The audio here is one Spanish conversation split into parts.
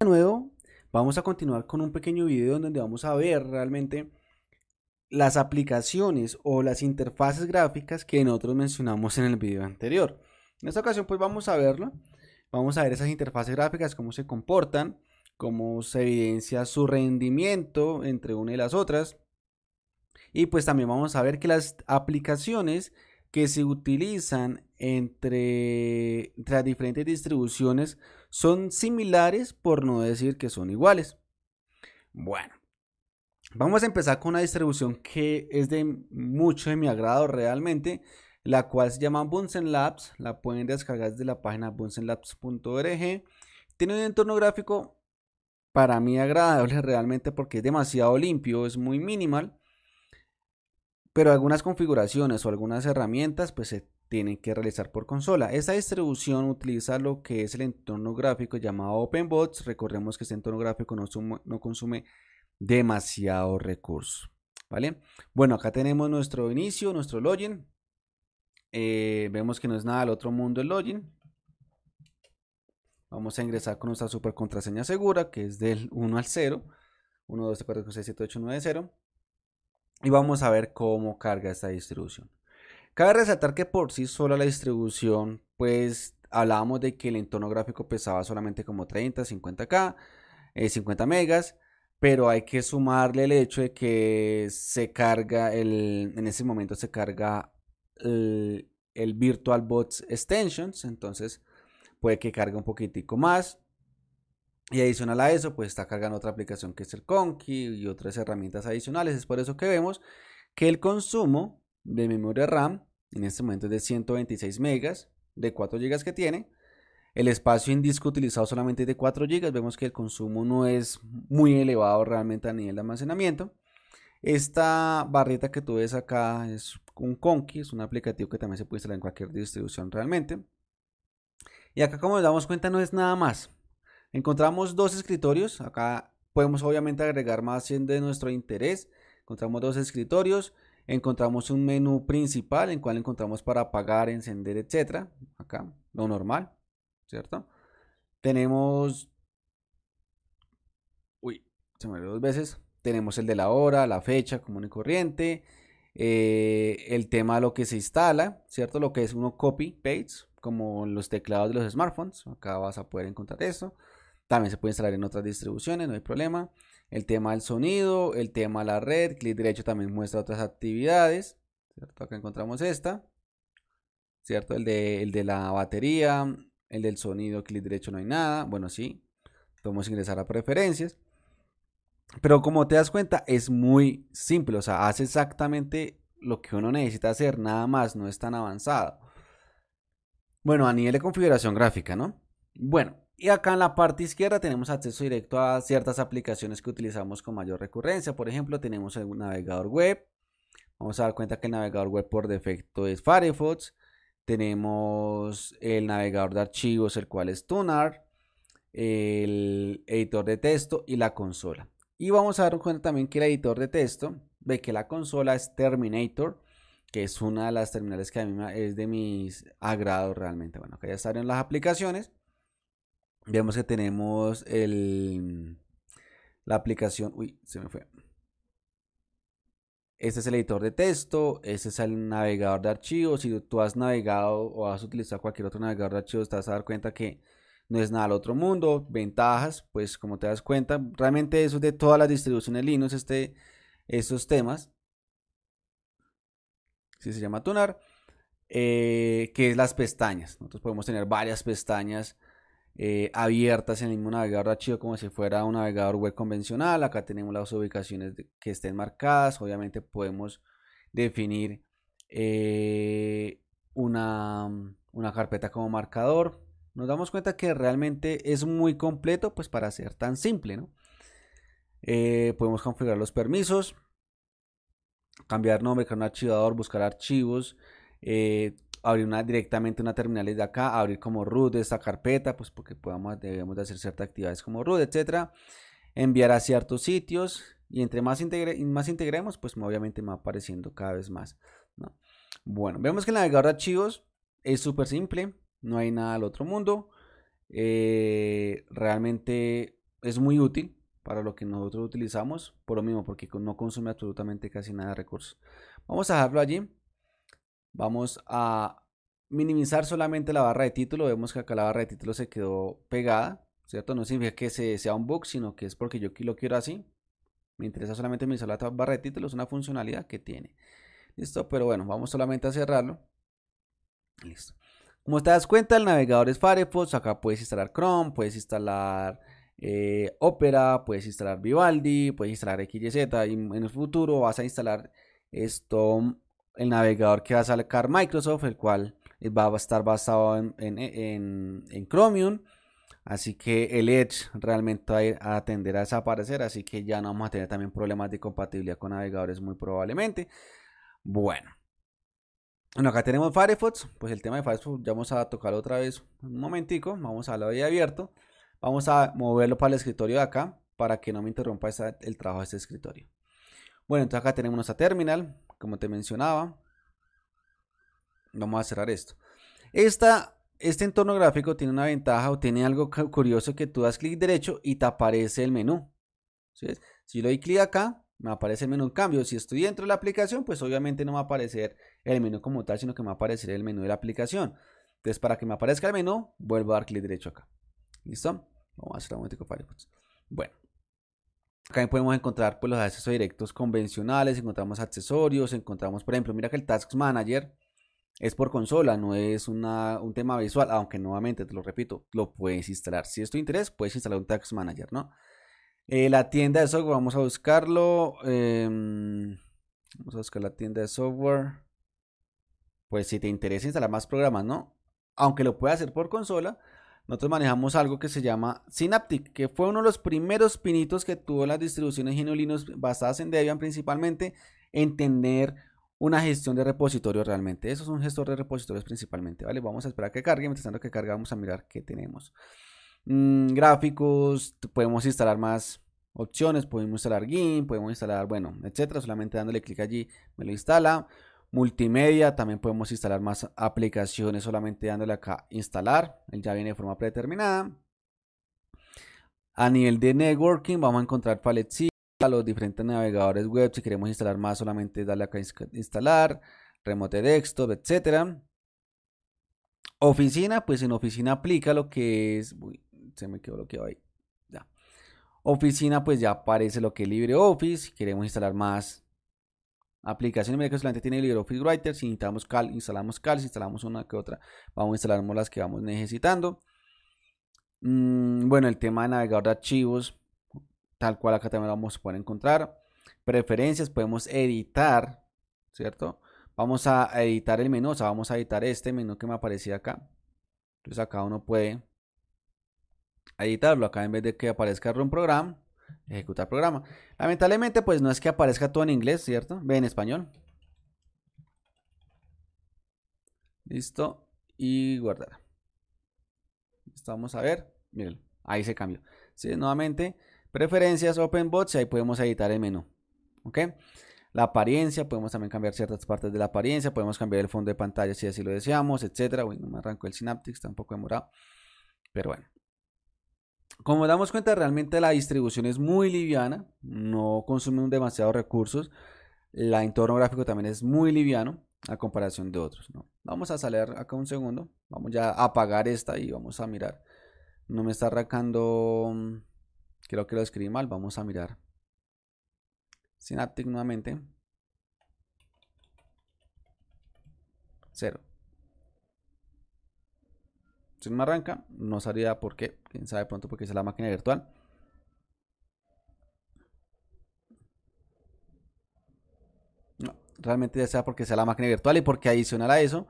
De nuevo, vamos a continuar con un pequeño video donde vamos a ver realmente las aplicaciones o las interfaces gráficas que nosotros mencionamos en el video anterior. En esta ocasión pues vamos a verlo, vamos a ver esas interfaces gráficas, cómo se comportan, cómo se evidencia su rendimiento entre una y las otras. Y pues también vamos a ver que las aplicaciones que se utilizan entre, las diferentes distribuciones son similares por no decir que son iguales. Bueno, vamos a empezar con una distribución que es de mucho de mi agrado realmente, la cual se llama Bunsen Labs, la pueden descargar desde la página bunsenlabs.org. Tiene un entorno gráfico para mí agradable realmente porque es demasiado limpio, es muy minimal pero algunas configuraciones o algunas herramientas pues se tienen que realizar por consola. Esta distribución utiliza lo que es el entorno gráfico llamado OpenBots. Recordemos que este entorno gráfico no, consume demasiado recurso. ¿Vale? Bueno, acá tenemos nuestro inicio, nuestro login. Eh, vemos que no es nada del otro mundo el login. Vamos a ingresar con nuestra super contraseña segura, que es del 1 al 0. 1, 2, 3, 4, 5, 6, 7, 8, 9, 0 y vamos a ver cómo carga esta distribución. Cabe resaltar que por sí sola la distribución, pues hablábamos de que el entorno gráfico pesaba solamente como 30, 50K, 50 megas, pero hay que sumarle el hecho de que se carga el, en ese momento se carga el, Virtual Bots Extensions, entonces puede que cargue un poquitico más, y adicional a eso, pues está cargando otra aplicación que es el Conky y otras herramientas adicionales. Es por eso que vemos que el consumo de memoria RAM en este momento es de 126 megas de 4 GB que tiene. El espacio en disco utilizado solamente es de 4 GB. Vemos que el consumo no es muy elevado realmente a nivel de almacenamiento. Esta barrita que tú ves acá es un Conky, es un aplicativo que también se puede instalar en cualquier distribución realmente. Y acá como nos damos cuenta no es nada más. Encontramos dos escritorios, acá podemos obviamente agregar más de nuestro interés. Encontramos dos escritorios, encontramos un menú principal en cual encontramos para apagar, encender, etcétera. Acá, lo normal, ¿cierto? Tenemos uy, se me olvidó dos veces. Tenemos el de la hora, la fecha común y corriente, eh, el tema de lo que se instala, ¿cierto? Lo que es uno copy paste, como los teclados de los smartphones. Acá vas a poder encontrar eso. También se puede instalar en otras distribuciones, no hay problema. El tema del sonido, el tema de la red, clic derecho también muestra otras actividades. ¿cierto? Acá encontramos esta. ¿Cierto? El de, el de la batería, el del sonido, clic derecho no hay nada. Bueno, sí, podemos ingresar a preferencias. Pero como te das cuenta, es muy simple. O sea, hace exactamente lo que uno necesita hacer, nada más, no es tan avanzado. Bueno, a nivel de configuración gráfica, ¿no? Bueno, y acá en la parte izquierda tenemos acceso directo a ciertas aplicaciones que utilizamos con mayor recurrencia. Por ejemplo, tenemos el navegador web. Vamos a dar cuenta que el navegador web por defecto es Firefox. Tenemos el navegador de archivos, el cual es Tunar. El editor de texto y la consola. Y vamos a dar cuenta también que el editor de texto ve que la consola es Terminator que es una de las terminales que a mí es de mis agrados realmente. Bueno, acá ya estarían las aplicaciones. Vemos que tenemos el, la aplicación. Uy, se me fue. Este es el editor de texto, este es el navegador de archivos. Si tú has navegado o has utilizado cualquier otro navegador de archivos, te vas a dar cuenta que no es nada al otro mundo. Ventajas, pues como te das cuenta, realmente eso es de todas las distribuciones Linux, este, estos temas. Si se llama Tunar, eh, que es las pestañas. Nosotros podemos tener varias pestañas eh, abiertas en el mismo navegador archivo como si fuera un navegador web convencional. Acá tenemos las ubicaciones que estén marcadas. Obviamente podemos definir eh, una, carpeta como marcador. Nos damos cuenta que realmente es muy completo pues para ser tan simple. ¿no? Eh, podemos configurar los permisos, cambiar nombre, crear un archivador, buscar archivos abrir una, directamente una terminal desde acá, abrir como root de esta carpeta, pues porque podamos, debemos de hacer ciertas actividades como root, etcétera, enviar a ciertos sitios y entre más, más integremos, pues obviamente me va apareciendo cada vez más. Bueno, vemos que el navegador de archivos es súper simple, no hay nada al otro mundo, eh, realmente es muy útil para lo que nosotros utilizamos, por lo mismo, porque no consume absolutamente casi nada de recursos. Vamos a dejarlo allí. Vamos a minimizar solamente la barra de título. Vemos que acá la barra de título se quedó pegada, ¿cierto? No significa que se, sea un bug, sino que es porque yo lo quiero así. Me interesa solamente minimizar la barra de título, es una funcionalidad que tiene. Listo, pero bueno, vamos solamente a cerrarlo. Listo. Como te das cuenta, el navegador es Firefox. Acá puedes instalar Chrome, puedes instalar eh, Opera, puedes instalar Vivaldi, puedes instalar XYZ. Y en el futuro vas a instalar esto el navegador que va a sacar Microsoft, el cual va a estar basado en, Chromium. Así que el Edge realmente va a, a, tender a desaparecer. Así que ya no vamos a tener también problemas de compatibilidad con navegadores muy probablemente. Bueno. Bueno, acá tenemos Firefox. Pues el tema de Firefox ya vamos a tocarlo otra vez un momentico. Vamos a la de abierto. Vamos a moverlo para el escritorio de acá para que no me interrumpa el trabajo de este escritorio. Bueno, entonces acá tenemos nuestra terminal como te mencionaba, vamos a cerrar esto. este entorno gráfico tiene una ventaja o tiene algo curioso que tú das clic derecho y te aparece el menú. si yo doy clic acá, me aparece el menú. En cambio, si estoy dentro de la aplicación, pues obviamente no va a aparecer el menú como tal, sino que me va a aparecer el menú de la aplicación. Entonces, para que me aparezca el menú, vuelvo a dar clic derecho acá. ¿Listo? Vamos a hacer un momento para Bueno. Acá podemos encontrar pues, los accesos directos convencionales, encontramos accesorios, encontramos, por ejemplo, mira que el Task Manager es por consola, no es un tema visual, aunque nuevamente te lo repito, lo puedes instalar. Si es tu interés, puedes instalar un Task Manager, ¿no? Eh, la tienda de software, vamos a buscarlo. Em, vamos a buscar la tienda de software. Pues si te interesa instalar más programas, ¿no? Aunque lo puedas hacer por consola, nosotros manejamos algo que se llama Synaptic, que fue uno de los primeros pinitos que tuvo las distribuciones de Linux basadas en Debian principalmente en tener una gestión de repositorios realmente. Eso es un gestor de repositorios principalmente, ¿vale? Vamos a esperar a que cargue, mientras tanto que carga vamos a mirar qué tenemos. Mm, gráficos, podemos instalar más opciones, podemos instalar GIMP, podemos instalar, bueno, etcétera, solamente dándole clic allí me lo instala multimedia. También podemos instalar más aplicaciones solamente dándole acá instalar. Él ya viene de forma predeterminada. A nivel de networking vamos a encontrar paletcita, los diferentes navegadores web. Si queremos instalar más solamente darle acá instalar, remote desktop, etcétera. Oficina, pues en oficina aplica lo que es... se me quedó bloqueado ahí. Ya. Oficina, pues ya aparece lo que es LibreOffice. Si queremos instalar más Aplicación que solamente tiene LibreOffice Writer. Si Cal, instalamos Cal. Si instalamos una que otra, vamos a instalar las que vamos necesitando. Mm, bueno, el tema de navegador de archivos, tal cual acá también lo vamos a poder encontrar. Preferencias, podemos editar, ¿cierto? Vamos a editar el menú, o sea, vamos a editar este menú que me aparecía acá. Entonces acá uno puede editarlo. Acá en vez de que aparezca un programa. Ejecutar programa. Lamentablemente, pues no es que aparezca todo en inglés, ¿cierto? Ve en español. Listo. Y guardar. estamos vamos a ver. Miren, ahí se cambió. Sí, nuevamente, preferencias, OpenBots, y ahí podemos editar el menú. ¿Ok? La apariencia, podemos también cambiar ciertas partes de la apariencia, podemos cambiar el fondo de pantalla si así lo deseamos, etcétera. Bueno, me arrancó el Synaptics, poco demorado. Pero bueno. Como damos cuenta, realmente la distribución es muy liviana, no consume demasiados recursos. El entorno gráfico también es muy liviano a comparación de otros. Vamos a salir acá un segundo. Vamos ya a apagar esta y vamos a mirar. No me está arrancando. Mm, creo que lo escribí mal. Vamos a mirar. Synaptic nuevamente. Cero. Si no me arranca, no sabría porque Quién sabe pronto porque es la máquina virtual. No, realmente ya sea porque sea la máquina virtual y porque adicional a eso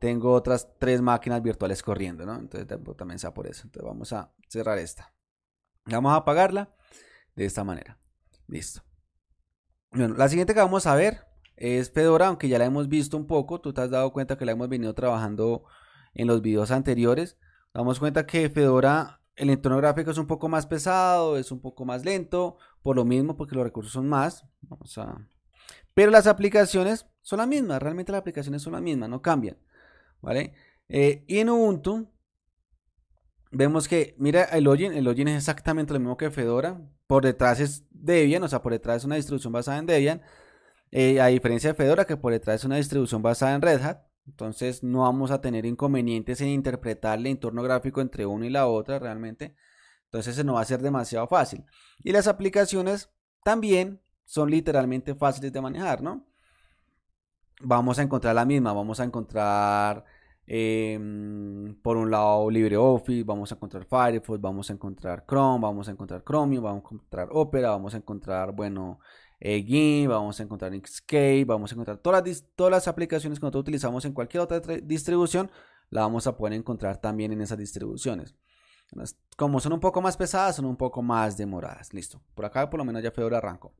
tengo otras tres máquinas virtuales corriendo, ¿no? Entonces también sea por eso. Entonces vamos a cerrar esta. Vamos a apagarla de esta manera. Listo. Bueno, la siguiente que vamos a ver es Fedora, aunque ya la hemos visto un poco. Tú te has dado cuenta que la hemos venido trabajando en los videos anteriores. Damos cuenta que Fedora, el entorno gráfico es un poco más pesado, es un poco más lento, por lo mismo, porque los recursos son más. Pero las aplicaciones son las mismas, realmente las aplicaciones son las mismas, no cambian. ¿Vale? y eh, en Ubuntu vemos que, mira, el login, el login es exactamente lo mismo que Fedora. Por detrás es Debian, o sea, por detrás es una distribución basada en Debian. Eh, a diferencia de Fedora, que por detrás es una distribución basada en Red Hat. Entonces no vamos a tener inconvenientes en interpretar el entorno gráfico entre uno y la otra realmente. Entonces se nos va a ser demasiado fácil. Y las aplicaciones también son literalmente fáciles de manejar, ¿no? Vamos a encontrar la misma, vamos a encontrar em, por un lado LibreOffice, vamos a encontrar Firefox, vamos a encontrar Chrome, vamos a encontrar Chromium, vamos a encontrar Opera, vamos a encontrar, bueno, Egin, eh, vamos a encontrar Inkscape, vamos a encontrar todas las, todas las aplicaciones que nosotros utilizamos en cualquier otra distribución, la vamos a poder encontrar también en esas distribuciones. Como son un poco más pesadas, son un poco más demoradas. Listo. Por acá por lo menos ya Fedora arranco.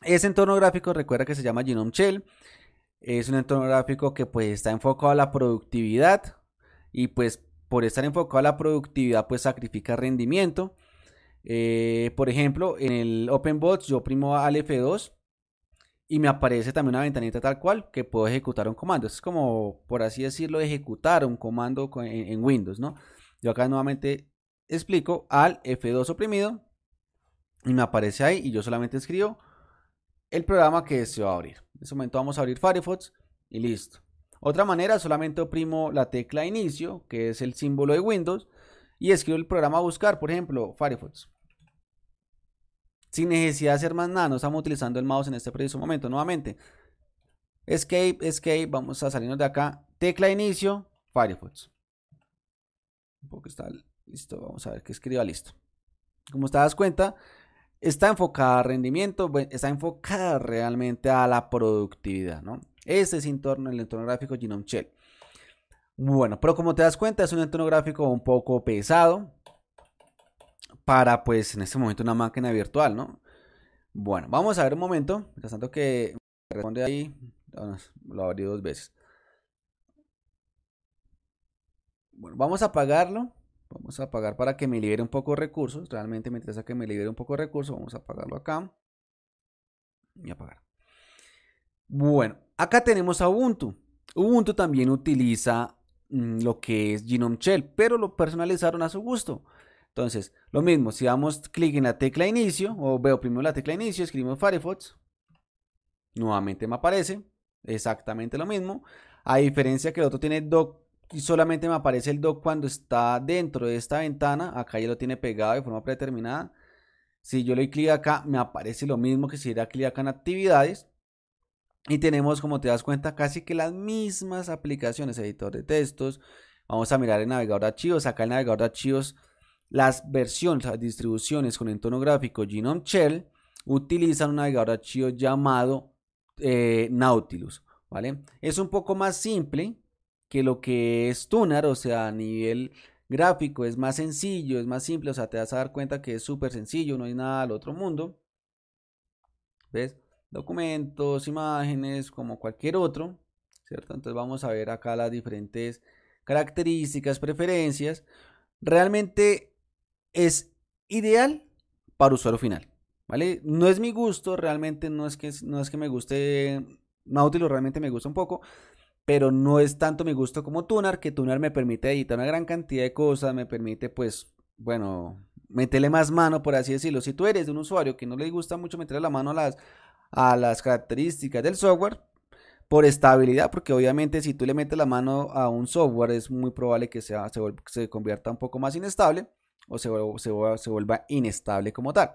Ese entorno gráfico recuerda que se llama Genome Shell. Es un entorno gráfico que pues está enfocado a la productividad y pues por estar enfocado a la productividad pues sacrifica rendimiento eh, por ejemplo, en el OpenBots yo primo al F2 y me aparece también una ventanita tal cual que puedo ejecutar un comando. Es como, por así decirlo, ejecutar un comando en, Windows, ¿no? Yo acá nuevamente explico al F2 oprimido y me aparece ahí y yo solamente escribo el programa que se va a abrir. En ese momento vamos a abrir Firefox y listo. Otra manera, solamente oprimo la tecla inicio, que es el símbolo de Windows, y escribo el programa a buscar, por ejemplo, Firefox. Sin necesidad de hacer más nada, no estamos utilizando el mouse en este preciso momento. Nuevamente, escape, escape, vamos a salirnos de acá. Tecla inicio, Firefox. Un poco está listo, vamos a ver que escriba listo. Como te das cuenta, está enfocada a rendimiento, está enfocada realmente a la productividad, ¿no? Este es el entorno gráfico Genome Shell. Bueno, pero como te das cuenta, es un entorno gráfico un poco pesado para, pues, en este momento una máquina virtual, ¿no? Bueno, vamos a ver un momento, tanto que responde ahí, lo abrí dos veces. Bueno, vamos a apagarlo. Vamos a apagar para que me libere un poco de recursos. Realmente me interesa que me libere un poco de recursos. Vamos a apagarlo acá. Y apagar. Bueno, acá tenemos a Ubuntu. Ubuntu también utiliza Mm, lo que es Genome Shell, pero lo personalizaron a su gusto. Entonces, lo mismo, si damos clic en la tecla inicio, o veo primero la tecla inicio, escribimos Firefox, nuevamente me aparece, exactamente lo mismo, a diferencia que el otro tiene doc y solamente me aparece el doc cuando está dentro de esta ventana, acá ya lo tiene pegado de forma predeterminada, si yo le doy clic acá, me aparece lo mismo que si le da clic acá en actividades, y tenemos, como te das cuenta, casi que las mismas aplicaciones, editor de textos. Vamos a mirar el navegador de archivos. Acá el navegador de archivos, las versiones, las distribuciones con entorno gráfico Genome Shell utilizan un navegador de archivos llamado eh, Nautilus. ¿vale? Es un poco más simple que lo que es Tunar, o sea, a nivel gráfico es más sencillo, es más simple, o sea, te vas a dar cuenta que es súper sencillo, no hay nada al otro mundo. ¿Ves? documentos, imágenes, como cualquier otro, ¿cierto? Entonces vamos a ver acá las diferentes características, preferencias. Realmente es ideal para usuario final, ¿vale? No es mi gusto, realmente no es que, no es que me guste Nautilus, realmente me gusta un poco, pero no es tanto mi gusto como Tunar, que Tunar me permite editar una gran cantidad de cosas, me permite, pues, bueno, meterle más mano, por así decirlo. Si tú eres de un usuario que no le gusta mucho meterle la mano a las, a las características del software por estabilidad, porque obviamente si tú le metes la mano a un software es muy probable que se, se convierta un poco más inestable o se, se, vuelva inestable como tal.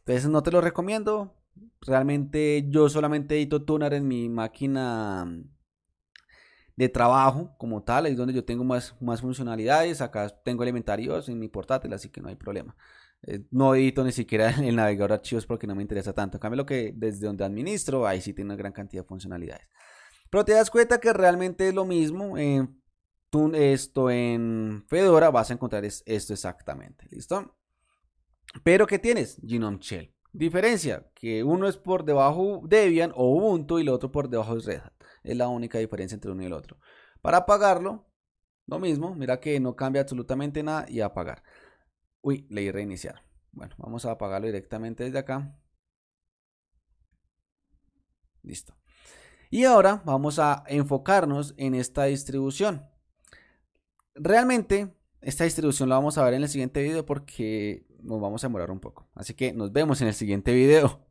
Entonces no te lo recomiendo. Realmente yo solamente edito Tuner en mi máquina mm, de trabajo como tal, es donde yo tengo más, más funcionalidades. Acá tengo elementarios en mi portátil, así que no hay problema. Eh, no edito ni siquiera el navegador de archivos porque no me interesa tanto. cambio, lo que desde donde administro, ahí sí tiene una gran cantidad de funcionalidades. Pero te das cuenta que realmente es lo mismo. En esto en Fedora vas a encontrar esto exactamente. ¿Listo? Pero ¿qué tienes? Genome Shell. Diferencia, que uno es por debajo Debian o Ubuntu y el otro por debajo es Red Hat. Es la única diferencia entre uno y el otro. Para apagarlo, lo mismo, mira que no cambia absolutamente nada y apagar. Uy, leí reiniciar. Bueno, vamos a apagarlo directamente desde acá. Listo. Y ahora vamos a enfocarnos en esta distribución. Realmente, esta distribución la vamos a ver en el siguiente video porque nos vamos a demorar un poco. Así que nos vemos en el siguiente video.